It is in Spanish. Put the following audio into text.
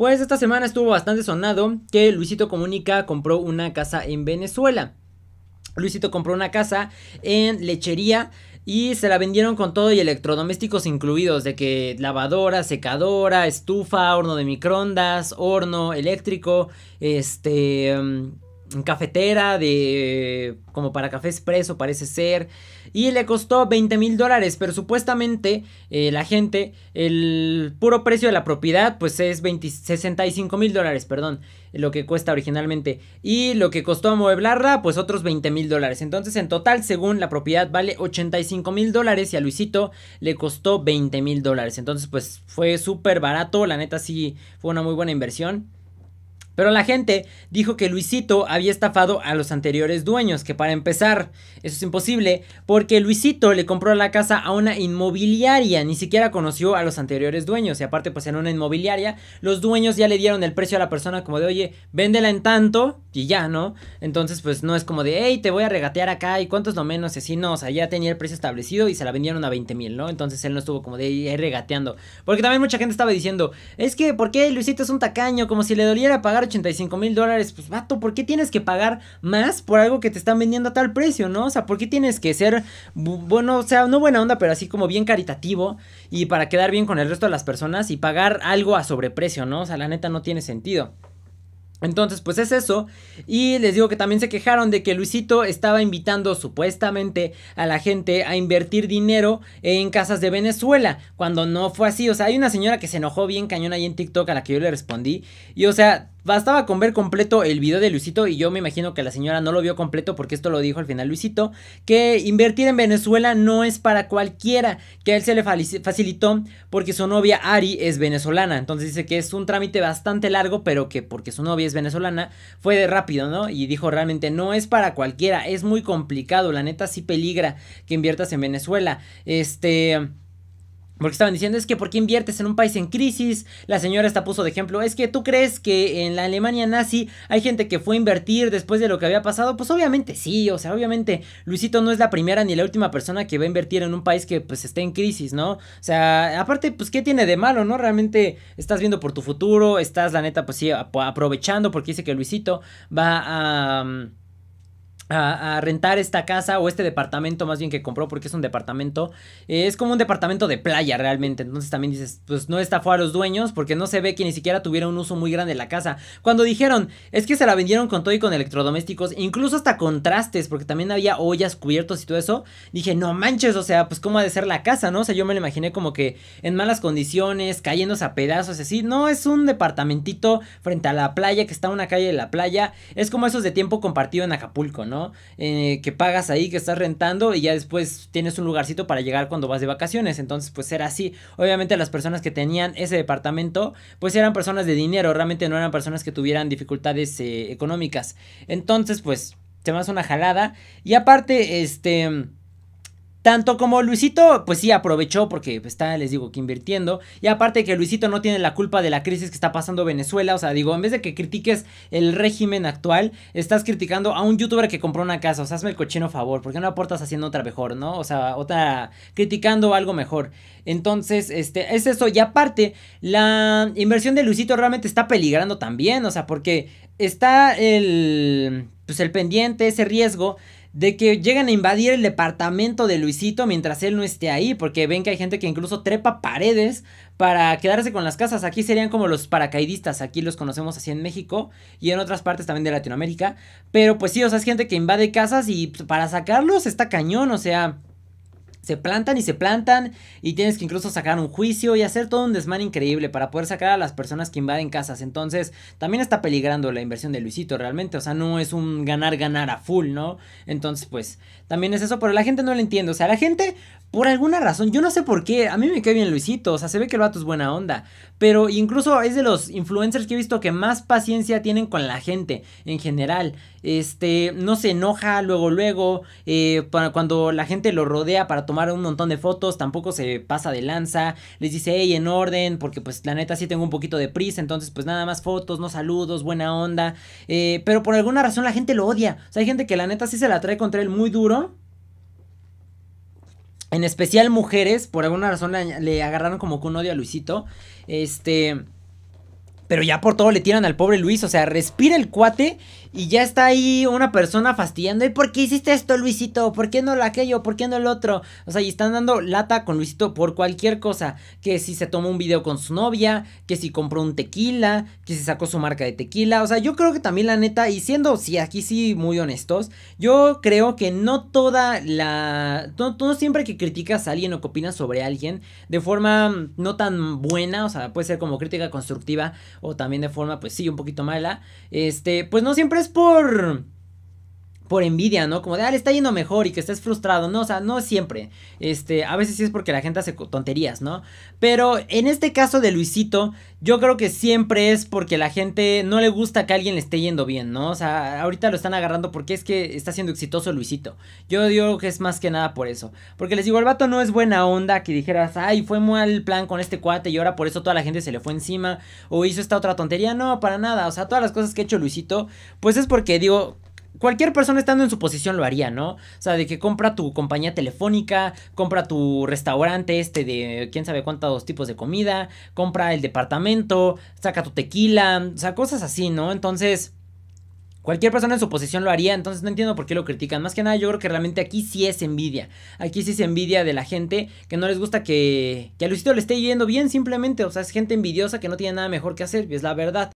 Pues esta semana estuvo bastante sonado que Luisito Comunica compró una casa en Venezuela. Luisito compró una casa en lechería y se la vendieron con todo y electrodomésticos incluidos, de que lavadora, secadora, estufa, horno de microondas, horno eléctrico, este... Mm, cafetera de como para café expreso parece ser y le costó 20 mil dólares pero supuestamente eh, la gente el puro precio de la propiedad pues es 65 mil dólares perdón lo que cuesta originalmente y lo que costó amueblarla pues otros 20 mil dólares entonces en total según la propiedad vale 85 mil dólares y a Luisito le costó 20 mil dólares entonces pues fue súper barato la neta sí fue una muy buena inversión pero la gente dijo que Luisito había estafado a los anteriores dueños, que para empezar, eso es imposible, porque Luisito le compró la casa a una inmobiliaria, ni siquiera conoció a los anteriores dueños, y aparte pues en una inmobiliaria, los dueños ya le dieron el precio a la persona como de, oye, véndela en tanto, y ya, ¿no? Entonces, pues no es como de, hey, te voy a regatear acá y cuántos lo menos, así, no, o sea, ya tenía el precio establecido y se la vendieron a 20 mil, ¿no? Entonces él no estuvo como de ahí regateando. Porque también mucha gente estaba diciendo, es que, ¿por qué Luisito es un tacaño? Como si le doliera pagar 85 mil dólares. Pues, vato, ¿por qué tienes que pagar más por algo que te están vendiendo a tal precio, ¿no? O sea, ¿por qué tienes que ser, bueno, o sea, no buena onda, pero así como bien caritativo y para quedar bien con el resto de las personas y pagar algo a sobreprecio, ¿no? O sea, la neta no tiene sentido. Entonces, pues es eso. Y les digo que también se quejaron de que Luisito estaba invitando supuestamente a la gente a invertir dinero en casas de Venezuela, cuando no fue así. O sea, hay una señora que se enojó bien cañón ahí en TikTok a la que yo le respondí. Y o sea, Bastaba con ver completo el video de Luisito y yo me imagino que la señora no lo vio completo porque esto lo dijo al final Luisito, que invertir en Venezuela no es para cualquiera, que a él se le facilitó porque su novia Ari es venezolana, entonces dice que es un trámite bastante largo, pero que porque su novia es venezolana fue de rápido, ¿no? Y dijo realmente no es para cualquiera, es muy complicado, la neta sí peligra que inviertas en Venezuela, este... Porque estaban diciendo, es que ¿por qué inviertes en un país en crisis? La señora esta puso de ejemplo, es que tú crees que en la Alemania nazi hay gente que fue a invertir después de lo que había pasado. Pues obviamente sí, o sea, obviamente Luisito no es la primera ni la última persona que va a invertir en un país que pues esté en crisis, ¿no? O sea, aparte, pues ¿qué tiene de malo, no? Realmente estás viendo por tu futuro, estás la neta pues sí aprovechando porque dice que Luisito va a... Mm, a, rentar esta casa o este departamento más bien que compró porque es un departamento eh, es como un departamento de playa realmente entonces también dices pues no fuera a los dueños porque no se ve que ni siquiera tuviera un uso muy grande la casa cuando dijeron es que se la vendieron con todo y con electrodomésticos incluso hasta contrastes porque también había ollas cubiertos y todo eso dije no manches o sea pues cómo ha de ser la casa no o sea yo me lo imaginé como que en malas condiciones cayéndose a pedazos así no es un departamentito frente a la playa que está una calle de la playa es como esos de tiempo compartido en Acapulco no eh, que pagas ahí, que estás rentando y ya después tienes un lugarcito para llegar cuando vas de vacaciones. Entonces, pues era así. Obviamente las personas que tenían ese departamento, pues eran personas de dinero, realmente no eran personas que tuvieran dificultades eh, económicas. Entonces, pues, se me hace una jalada. Y aparte, este... Tanto como Luisito, pues sí aprovechó porque está, les digo, que invirtiendo. Y aparte que Luisito no tiene la culpa de la crisis que está pasando Venezuela. O sea, digo, en vez de que critiques el régimen actual, estás criticando a un youtuber que compró una casa. O sea, hazme el cochino favor. porque no aportas haciendo otra mejor, no? O sea, otra criticando algo mejor. Entonces, este, es eso. Y aparte, la inversión de Luisito realmente está peligrando también. O sea, porque está el, pues el pendiente, ese riesgo de que llegan a invadir el departamento de Luisito mientras él no esté ahí, porque ven que hay gente que incluso trepa paredes para quedarse con las casas. Aquí serían como los paracaidistas, aquí los conocemos así en México y en otras partes también de Latinoamérica. Pero pues sí, o sea, es gente que invade casas y pues, para sacarlos está cañón, o sea, se plantan y se plantan y tienes que incluso sacar un juicio y hacer todo un desmán increíble para poder sacar a las personas que invaden casas. Entonces, también está peligrando la inversión de Luisito realmente, o sea, no es un ganar ganar a full, ¿no? Entonces, pues también es eso, pero la gente no lo entiende, o sea, la gente por alguna razón, yo no sé por qué, a mí me cae bien Luisito, o sea, se ve que el vato es buena onda, pero incluso es de los influencers que he visto que más paciencia tienen con la gente en general. Este, no se enoja luego luego eh, para cuando la gente lo rodea para tomar un montón de fotos, tampoco se pasa de lanza, les dice, hey, en orden, porque pues la neta sí tengo un poquito de prisa, entonces pues nada más fotos, no saludos, buena onda, eh, pero por alguna razón la gente lo odia, o sea, hay gente que la neta sí se la trae contra él muy duro. En especial mujeres, por alguna razón le, le agarraron como con odio a Luisito. Este pero ya por todo le tiran al pobre Luis, o sea, respira el cuate y ya está ahí una persona fastidiando, ¿y por qué hiciste esto, Luisito? ¿Por qué no aquello? ¿Por qué no el otro? O sea, y están dando lata con Luisito por cualquier cosa, que si se tomó un video con su novia, que si compró un tequila, que si sacó su marca de tequila, o sea, yo creo que también la neta, y siendo, sí, aquí sí, muy honestos, yo creo que no toda la, no, no siempre que criticas a alguien o que opinas sobre alguien de forma mm, no tan buena, o sea, puede ser como crítica constructiva, o también de forma pues sí un poquito mala, este, pues no siempre es por por envidia, ¿no? Como de, ah, le está yendo mejor y que estés frustrado, ¿no? O sea, no siempre. Este, a veces sí es porque la gente hace tonterías, ¿no? Pero en este caso de Luisito, yo creo que siempre es porque la gente no le gusta que alguien le esté yendo bien, ¿no? O sea, ahorita lo están agarrando porque es que está siendo exitoso Luisito. Yo digo que es más que nada por eso. Porque les digo, el vato no es buena onda que dijeras, ay, fue mal el plan con este cuate y ahora por eso toda la gente se le fue encima o hizo esta otra tontería. No, para nada. O sea, todas las cosas que ha hecho Luisito, pues es porque digo, cualquier persona estando en su posición lo haría, ¿no? O sea, de que compra tu compañía telefónica, compra tu restaurante este de quién sabe cuántos tipos de comida, compra el departamento, saca tu tequila, o sea, cosas así, ¿no? Entonces... Cualquier persona en su posición lo haría, entonces no entiendo por qué lo critican. Más que nada, yo creo que realmente aquí sí es envidia. Aquí sí es envidia de la gente que no les gusta que, a Luisito le esté yendo bien, simplemente. O sea, es gente envidiosa que no tiene nada mejor que hacer, es la verdad.